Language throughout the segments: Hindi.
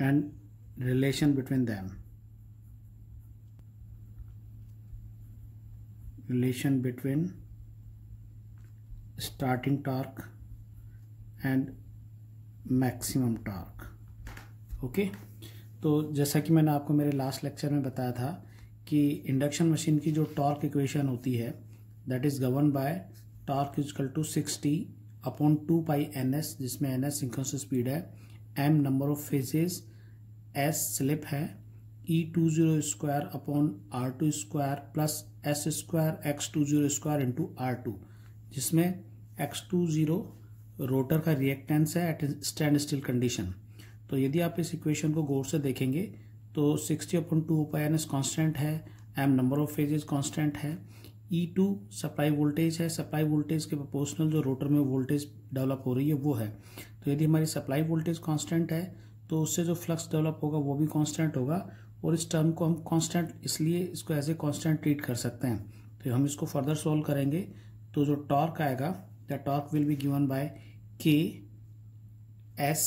and relation between them relation between starting torque and maximum torque okay okay? तो जैसा कि मैंने आपको मेरे लास्ट लेक्चर में बताया था कि इंडक्शन मशीन की जो टॉर्क इक्वेशन होती है that is govern by torque equal to six upon two pi N जिसमें एन एस सिंक्रोनस स्पीड है M number of phases S slip है E two zero square upon R two square plus S square X two zero square into R two जिसमें एक्स टू जीरो रोटर का रिएक्टेंस है एट स्टैंड स्टिल कंडीशन तो यदि आप इस इक्वेशन को गौर से देखेंगे तो sixty upon two pi N S constant है M number of phases constant है ई टू सप्लाई वोल्टेज है सप्लाई वोल्टेज के प्रोपोर्शनल जो रोटर में वोल्टेज डेवलप हो रही है वो है तो यदि हमारी सप्लाई वोल्टेज कॉन्स्टेंट है तो उससे जो फ्लक्स डेवलप होगा वो भी कांस्टेंट होगा और इस टर्म को हम कांस्टेंट इसलिए इसको एज ए कॉन्स्टेंट ट्रीट कर सकते हैं तो हम इसको फर्दर सॉल्व करेंगे तो जो टॉर्क आएगा the torque will be given by K S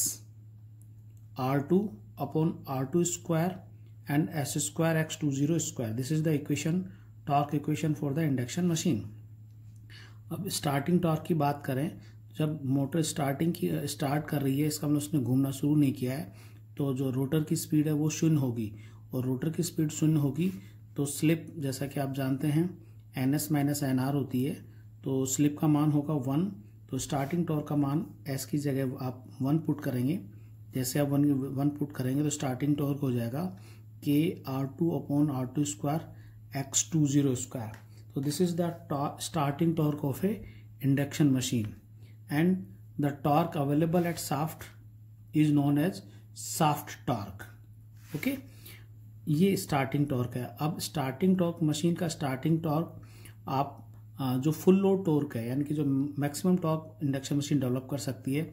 R two upon R two square and S square X two zero square this is the equation torque equation for the induction machine अब स्टार्टिंग टॉर्क की बात करें जब मोटर स्टार्टिंग की स्टार्ट कर रही है इसका मतलब उसने घूमना शुरू नहीं किया है तो जो रोटर की स्पीड है वो शून्य होगी और रोटर की स्पीड शून्य होगी तो स्लिप जैसा कि आप जानते हैं N S minus N R होती है तो स्लिप का मान होगा वन तो स्टार्टिंग टॉर्क का मान एस की जगह आप वन पुट करेंगे जैसे आप वन वन पुट करेंगे तो स्टार्टिंग टॉर्क हो जाएगा K R two upon R two square X two zero square तो this is the starting torque of a induction machine and the torque available at shaft is known as shaft torque okay ये स्टार्टिंग टॉर्क है अब स्टार्टिंग टॉर्क मशीन का स्टार्टिंग टॉर्क आप जो फुल लोड टॉर्क है यानी कि जो maximum torque induction machine develop कर सकती है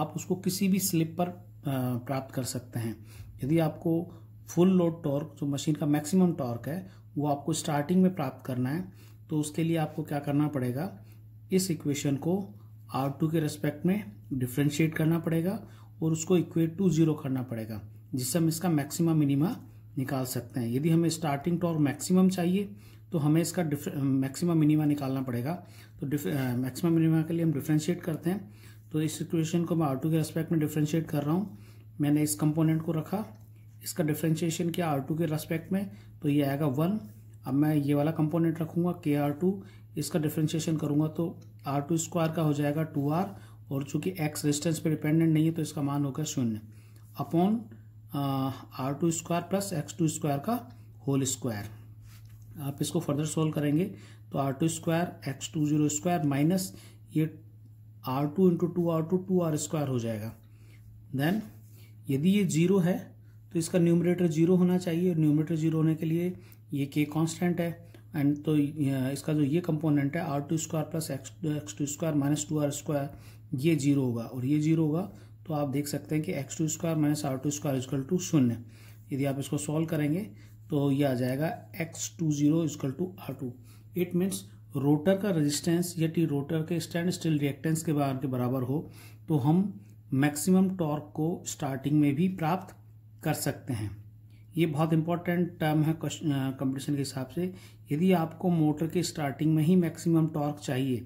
आप उसको किसी भी स्लिप पर प्राप्त कर सकते हैं यदि आपको फुल लोड टॉर्क जो मशीन का मैक्सिमम टॉर्क है वो आपको स्टार्टिंग में प्राप्त करना है तो उसके लिए आपको क्या करना पड़ेगा इस इक्वेशन को आर टू के रेस्पेक्ट में डिफ्रेंशिएट करना पड़ेगा और उसको इक्वेट टू जीरो करना पड़ेगा जिससे हम इसका मैक्सिमा मिनिमा निकाल सकते हैं यदि हमें स्टार्टिंग टॉर्क मैक्सिमम चाहिए तो हमें इसका मैक्सिमा मिनिमा निकालना पड़ेगा तो मैक्सिमम मिनिमा के लिए हम डिफ्रेंशिएट करते हैं तो इस इक्वेशन को मैं आर टू के रेस्पेक्ट में डिफ्रेंशिएट कर रहा हूँ मैंने इस कंपोनेंट को रखा इसका डिफ्रेंशिएशन किया आर टू के रेस्पेक्ट में तो ये आएगा वन अब मैं ये वाला कंपोनेंट रखूँगा के आर टू इसका डिफ्रेंशिएशन करूँगा तो आर टू स्क्वायर का हो जाएगा टू आर और चूंकि एक्स रेजिस्टेंस पे डिपेंडेंट नहीं है तो इसका मान होगा शून्य upon R two square plus X two square का होल स्क्वायर आप इसको फर्दर सोल्व करेंगे तो R two square X two zero square minus ये R two into two R two two R square हो जाएगा देन यदि ये जीरो है तो इसका न्यूमरेटर जीरो होना चाहिए और न्यूमरेटर जीरो होने के लिए ये के कांस्टेंट है एंड तो इसका जो ये कंपोनेंट है R two square plus X X two square minus two R square ये जीरो होगा और ये जीरो होगा तो आप देख सकते हैं कि X two square minus R two square equal to शून्य यदि आप इसको सॉल्व करेंगे तो ये आ जाएगा X two zero equal to R two it means rotor का रजिस्टेंस या टी रोटर के स्टैंड स्टिल रिएक्टेंस के बार के बराबर हो तो हम मैक्सिमम टॉर्क को स्टार्टिंग में भी प्राप्त कर सकते हैं ये बहुत इंपॉर्टेंट टर्म है कंपटीशन के हिसाब से यदि आपको मोटर के स्टार्टिंग में ही मैक्सिमम टॉर्क चाहिए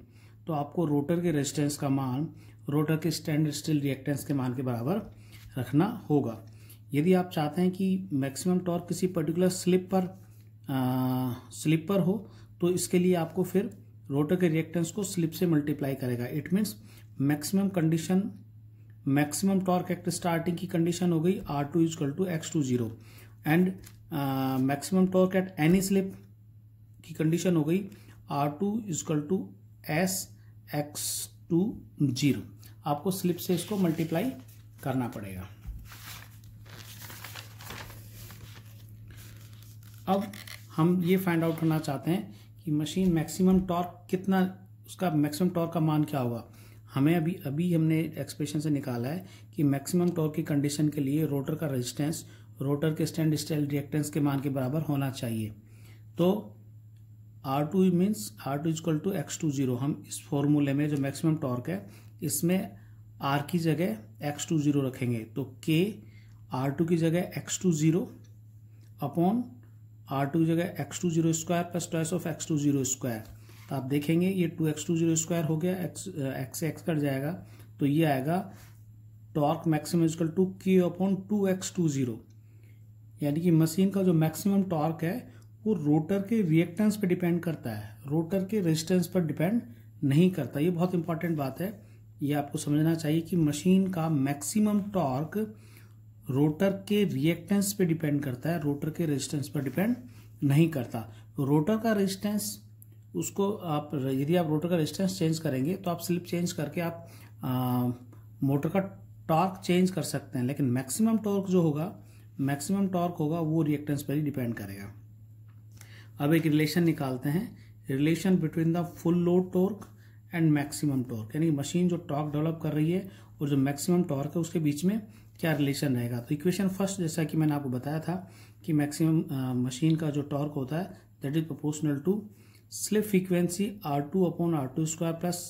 तो आपको रोटर के रेजिस्टेंस का मान रोटर के स्टैंड स्टिल रिएक्टेंस के मान के बराबर रखना होगा यदि आप चाहते हैं कि मैक्सिमम टॉर्क किसी पर्टिकुलर स्लिप पर स्लिप uh, पर हो तो इसके लिए आपको फिर रोटर के रिएक्टेंस को स्लिप से मल्टीप्लाई करेगा it means maximum condition maximum torque at starting की कंडीशन हो गई R two equal to X two zero and maximum torque at any slip की कंडीशन हो गई R two equal to S X two zero आपको स्लिप से इसको मल्टीप्लाई करना पड़ेगा अब हम ये फाइंड आउट करना चाहते हैं कि मशीन मैक्सिमम टॉर्क कितना उसका मैक्सिमम टॉर्क का मान क्या होगा हमें अभी अभी हमने एक्सप्रेशन से निकाला है कि मैक्सिमम टॉर्क की कंडीशन के लिए रोटर का रेजिस्टेंस रोटर के स्टैंड स्टाइल रिएक्टेंस के मान के बराबर होना चाहिए तो R two means R two equal to X two zero हम इस फॉर्मूले में जो मैक्सिमम टॉर्क है इसमें आर की जगह एक्स टू जीरो रखेंगे तो के आर टू की जगह X two zero upon R two की जगह X two zero square plus twice of X two zero square तो आप देखेंगे ये two X two zero square हो गया एक्स एक्स से एक्स कट जाएगा तो ये आएगा torque maximum equal to K upon two X two zero यानी कि मशीन का जो मैक्सिमम टॉर्क है वो रोटर के रिएक्टेंस पे डिपेंड करता है रोटर के रेजिस्टेंस पर डिपेंड नहीं करता ये बहुत इंपॉर्टेंट बात है ये आपको समझना चाहिए कि मशीन का मैक्सिमम टॉर्क रोटर के रिएक्टेंस पे डिपेंड करता है रोटर के रेजिस्टेंस पर डिपेंड नहीं करता रोटर का रेजिस्टेंस उसको आप यदि आप रोटर का रेजिस्टेंस चेंज करेंगे तो आप स्लिप चेंज करके आप आ, मोटर का टॉर्क चेंज कर सकते हैं लेकिन मैक्सिमम टॉर्क जो होगा मैक्सिमम टॉर्क होगा वो रिएक्टेंस पर ही डिपेंड करेगा अब एक रिलेशन निकालते हैं relation between the full load torque and maximum torque यानी मशीन जो टॉर्क डेवलप कर रही है और जो मैक्सिमम टॉर्क है उसके बीच में क्या रिलेशन रहेगा तो इक्वेशन फर्स्ट जैसा कि मैंने आपको बताया था कि मैक्सिमम मशीन का जो टॉर्क होता है that is proportional to slip frequency R two upon R two square plus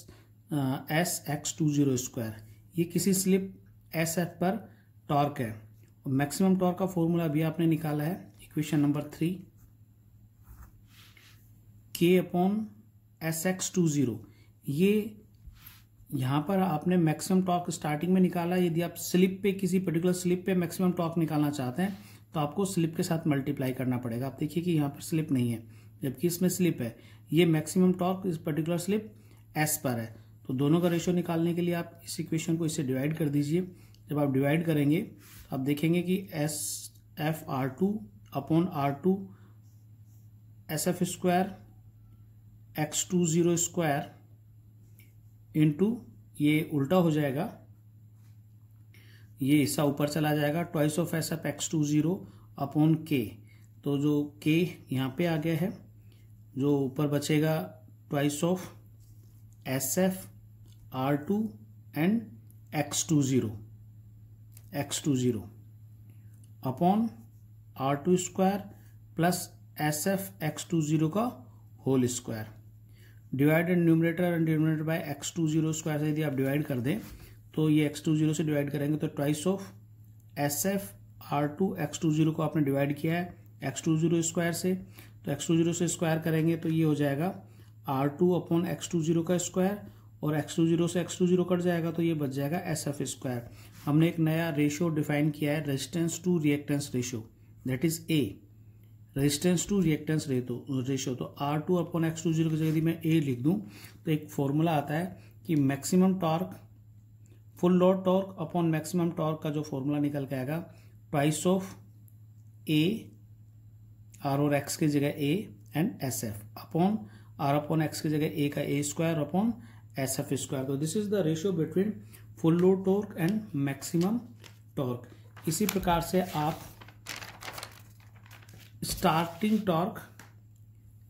S X two zero square ये किसी स्लिप एस एफ पर टॉर्क है मैक्सिमम टॉर्क का फॉर्मूला अभी आपने निकाला है इक्वेशन नंबर थ्री के upon S X two zero ये यहां पर आपने मैक्सिमम टॉर्क स्टार्टिंग में निकाला यदि आप स्लिप पे किसी पर्टिकुलर स्लिप पे मैक्सिमम टॉर्क निकालना चाहते हैं तो आपको स्लिप के साथ मल्टीप्लाई करना पड़ेगा आप देखिए कि यहां पर स्लिप नहीं है जबकि इसमें स्लिप है ये मैक्सिमम टॉर्क इस पर्टिकुलर स्लिप एस पर है तो दोनों का रेशियो निकालने के लिए आप इस इक्वेशन को इससे डिवाइड कर दीजिए जब आप डिवाइड करेंगे आप देखेंगे कि S F R two upon R two S F square X two zero square into ये उल्टा हो जाएगा ये हिस्सा ऊपर चला जाएगा twice of S F X two zero upon K तो जो के यहाँ पे आ गया है जो ऊपर बचेगा twice of S F R two and X two zero X two zero upon R two square plus S F X two zero का whole square divided numerator and denominator by X two zero square से यदि आप डिवाइड कर दें तो ये एक्स टू ज़ीरो से डिवाइड करेंगे तो twice of S F R two X two zero को आपने डिवाइड किया है एक्स टू ज़ीरो स्क्वायर से तो एक्स टू ज़ीरो से स्क्वायर करेंगे तो ये हो जाएगा R two upon X two zero का स्क्वायर और एक्स टू जीरो से एक्स टू जीरो कट जाएगा तो ये बच जाएगा एस एफ स्क्वायर हमने एक नया रेशियो डिफाइन किया है resistance to reactance ratio that is a resistance to reactance ratio तो R two upon X two zero की जगह मैं ए लिख दूँ तो एक फॉर्मूला आता है कि maximum torque full load torque upon maximum torque का जो फॉर्मूला निकल के आएगा प्राइस ऑफ ए आर और एक्स की जगह A and S F upon R upon X की जगह ए का A square upon F square तो this is the ratio between full load torque and maximum torque इसी प्रकार से आप स्टार्टिंग टॉर्क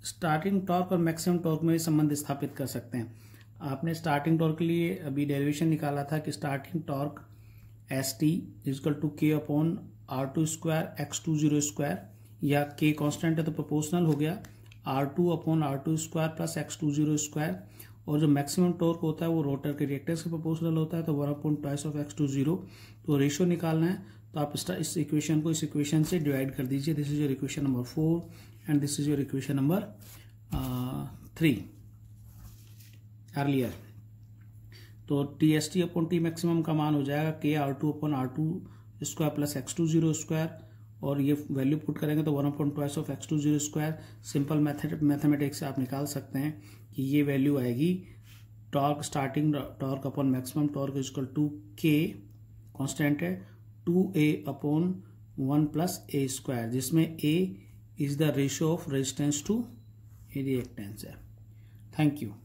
स्टार्टिंग टॉर्क और मैक्सिमम टॉर्क में संबंध स्थापित कर सकते हैं आपने स्टार्टिंग टॉर्क के लिए अभी डेरिवेशन निकाला था कि starting torque S T equal to K upon R two square X two zero square या के कांस्टेंट है तो प्रोपोर्शनल हो गया R two upon R two square plus X two zero square और जो मैक्सिमम टॉर्क होता है वो रोटर के रिएक्टर के प्रोपोर्शनल होता है तो one upon twice of X two zero तो रेशियो निकालना है तो आप इस इक्वेशन को इस इक्वेशन से डिवाइड कर दीजिए this is your equation number four and this is your equation number three earlier तो T S T upon T maximum का मान हो जाएगा K R two upon R two square plus X two zero square और ये वैल्यू पुट करेंगे तो one upon twice of X two zero square simple mathematics से आप निकाल सकते हैं कि ये वैल्यू आएगी torque starting torque upon maximum torque equal to K constant है two A upon one plus A square जिसमें A is the ratio of resistance to reactance है थैंक यू